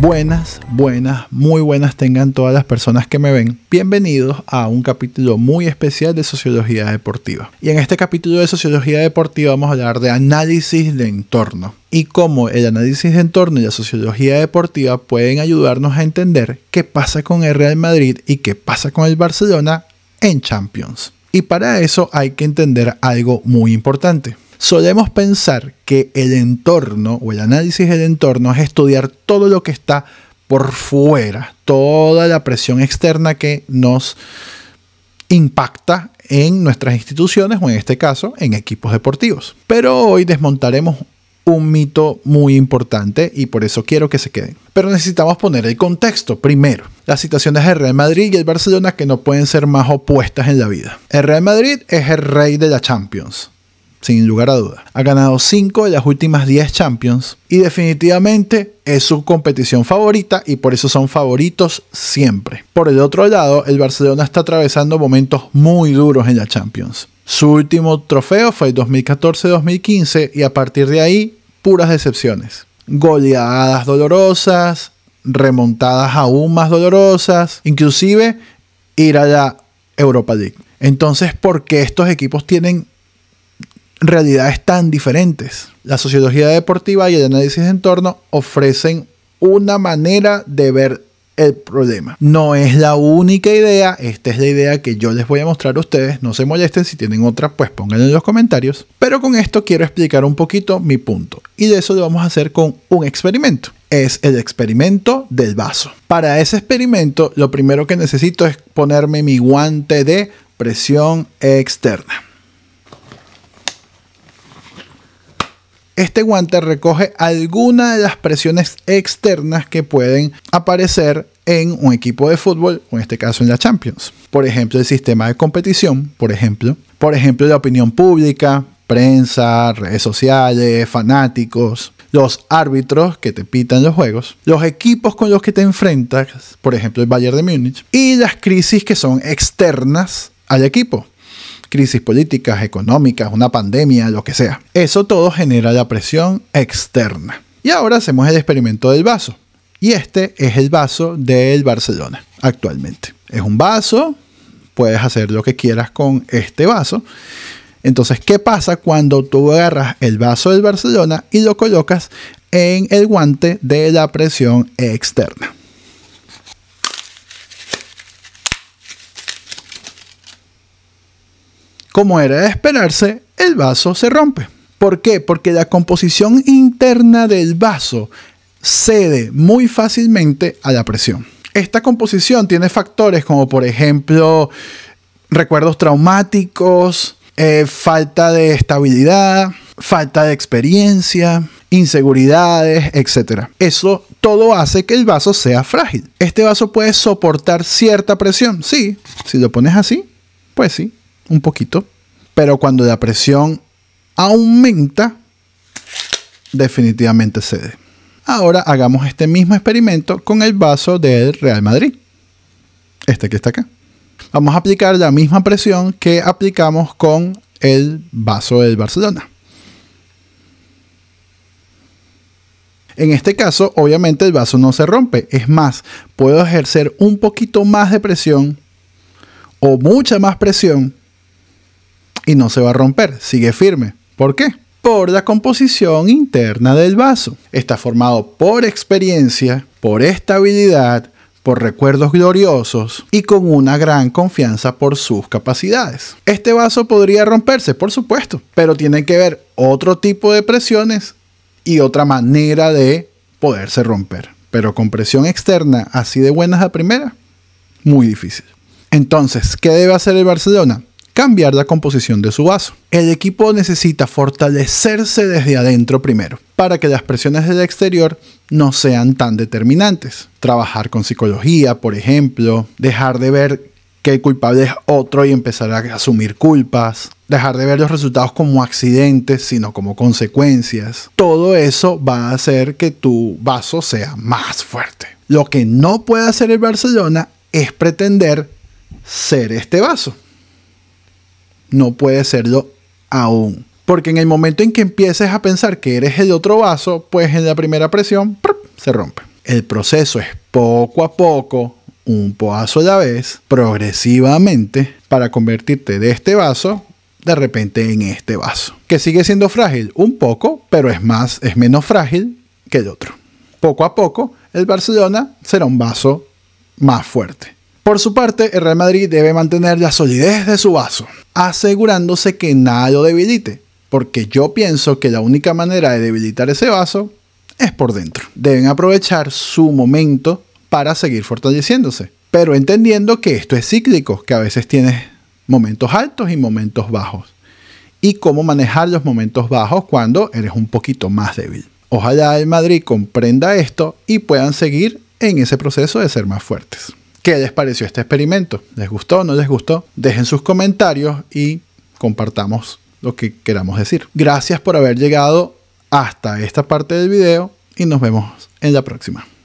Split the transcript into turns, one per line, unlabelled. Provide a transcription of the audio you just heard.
Buenas, buenas, muy buenas tengan todas las personas que me ven. Bienvenidos a un capítulo muy especial de Sociología Deportiva. Y en este capítulo de Sociología Deportiva vamos a hablar de análisis de entorno y cómo el análisis de entorno y la sociología deportiva pueden ayudarnos a entender qué pasa con el Real Madrid y qué pasa con el Barcelona en Champions. Y para eso hay que entender algo muy importante. Solemos pensar que el entorno o el análisis del entorno es estudiar todo lo que está por fuera, toda la presión externa que nos impacta en nuestras instituciones o en este caso en equipos deportivos. Pero hoy desmontaremos un mito muy importante y por eso quiero que se queden. Pero necesitamos poner el contexto primero. Las situaciones del Real Madrid y el Barcelona que no pueden ser más opuestas en la vida. El Real Madrid es el rey de la Champions sin lugar a dudas. Ha ganado 5 de las últimas 10 Champions y definitivamente es su competición favorita y por eso son favoritos siempre. Por el otro lado, el Barcelona está atravesando momentos muy duros en la Champions. Su último trofeo fue el 2014-2015 y a partir de ahí, puras decepciones. Goleadas dolorosas, remontadas aún más dolorosas, inclusive ir a la Europa League. Entonces, ¿por qué estos equipos tienen realidades tan diferentes. La sociología deportiva y el análisis de entorno ofrecen una manera de ver el problema. No es la única idea, esta es la idea que yo les voy a mostrar a ustedes, no se molesten, si tienen otra pues pónganla en los comentarios, pero con esto quiero explicar un poquito mi punto y de eso lo vamos a hacer con un experimento. Es el experimento del vaso. Para ese experimento lo primero que necesito es ponerme mi guante de presión externa. Este guante recoge algunas de las presiones externas que pueden aparecer en un equipo de fútbol, o en este caso en la Champions. Por ejemplo, el sistema de competición, por ejemplo. Por ejemplo, la opinión pública, prensa, redes sociales, fanáticos, los árbitros que te pitan los juegos, los equipos con los que te enfrentas, por ejemplo el Bayern de Múnich, y las crisis que son externas al equipo crisis políticas, económicas, una pandemia, lo que sea. Eso todo genera la presión externa. Y ahora hacemos el experimento del vaso. Y este es el vaso del Barcelona actualmente. Es un vaso, puedes hacer lo que quieras con este vaso. Entonces, ¿qué pasa cuando tú agarras el vaso del Barcelona y lo colocas en el guante de la presión externa? Como era de esperarse, el vaso se rompe. ¿Por qué? Porque la composición interna del vaso cede muy fácilmente a la presión. Esta composición tiene factores como por ejemplo recuerdos traumáticos, eh, falta de estabilidad, falta de experiencia, inseguridades, etc. Eso todo hace que el vaso sea frágil. Este vaso puede soportar cierta presión, sí, si lo pones así, pues sí, un poquito, pero cuando la presión aumenta, definitivamente cede. Ahora hagamos este mismo experimento con el vaso del Real Madrid. Este que está acá. Vamos a aplicar la misma presión que aplicamos con el vaso del Barcelona. En este caso, obviamente el vaso no se rompe. Es más, puedo ejercer un poquito más de presión o mucha más presión y no se va a romper, sigue firme. ¿Por qué? Por la composición interna del vaso. Está formado por experiencia, por estabilidad, por recuerdos gloriosos y con una gran confianza por sus capacidades. Este vaso podría romperse, por supuesto, pero tiene que ver otro tipo de presiones y otra manera de poderse romper. Pero con presión externa, así de buenas a primera, muy difícil. Entonces, ¿qué debe hacer el Barcelona? cambiar la composición de su vaso. El equipo necesita fortalecerse desde adentro primero, para que las presiones del exterior no sean tan determinantes. Trabajar con psicología, por ejemplo, dejar de ver que el culpable es otro y empezar a asumir culpas, dejar de ver los resultados como accidentes, sino como consecuencias. Todo eso va a hacer que tu vaso sea más fuerte. Lo que no puede hacer el Barcelona es pretender ser este vaso no puede serlo aún. Porque en el momento en que empieces a pensar que eres el otro vaso, pues en la primera presión se rompe. El proceso es poco a poco, un poazo a la vez, progresivamente, para convertirte de este vaso de repente en este vaso. Que sigue siendo frágil un poco, pero es más, es menos frágil que el otro. Poco a poco, el Barcelona será un vaso más fuerte. Por su parte, el Real Madrid debe mantener la solidez de su vaso, asegurándose que nada lo debilite, porque yo pienso que la única manera de debilitar ese vaso es por dentro. Deben aprovechar su momento para seguir fortaleciéndose, pero entendiendo que esto es cíclico, que a veces tienes momentos altos y momentos bajos, y cómo manejar los momentos bajos cuando eres un poquito más débil. Ojalá el Madrid comprenda esto y puedan seguir en ese proceso de ser más fuertes qué les pareció este experimento. ¿Les gustó o no les gustó? Dejen sus comentarios y compartamos lo que queramos decir. Gracias por haber llegado hasta esta parte del video y nos vemos en la próxima.